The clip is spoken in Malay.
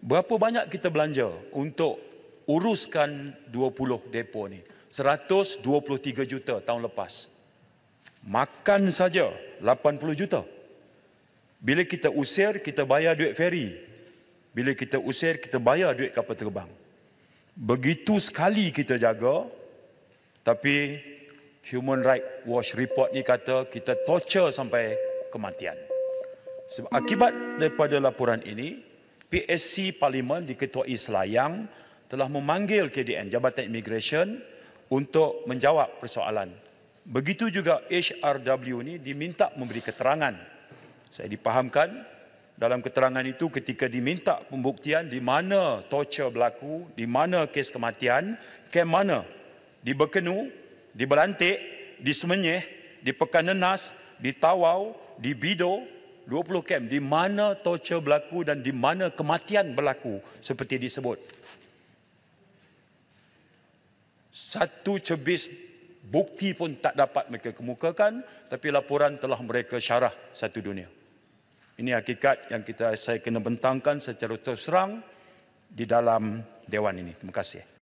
Berapa banyak kita belanja untuk uruskan 20 depo ni? 123 juta tahun lepas. Makan saja 80 juta. Bila kita usir, kita bayar duit feri. Bila kita usir, kita bayar duit kapal terbang. Begitu sekali kita jaga, tapi Human Rights Watch report ni kata kita torture sampai kematian. akibat daripada laporan ini, PSC Parlimen Ketua Islayang telah memanggil KDN Jabatan Immigration untuk menjawab persoalan. Begitu juga HRW ini diminta memberi keterangan. Saya dipahamkan dalam keterangan itu ketika diminta pembuktian di mana torture berlaku, di mana kes kematian, ke mana di Bekenu, di Berantik, di Semenyih, di Pekan Nenas, di Tawau, di Bido, 20 kem di mana torture berlaku dan di mana kematian berlaku seperti disebut. Satu cebis bukti pun tak dapat mereka kemukakan tapi laporan telah mereka syarah satu dunia. Ini hakikat yang kita saya kena bentangkan secara terus terang di dalam dewan ini. Terima kasih.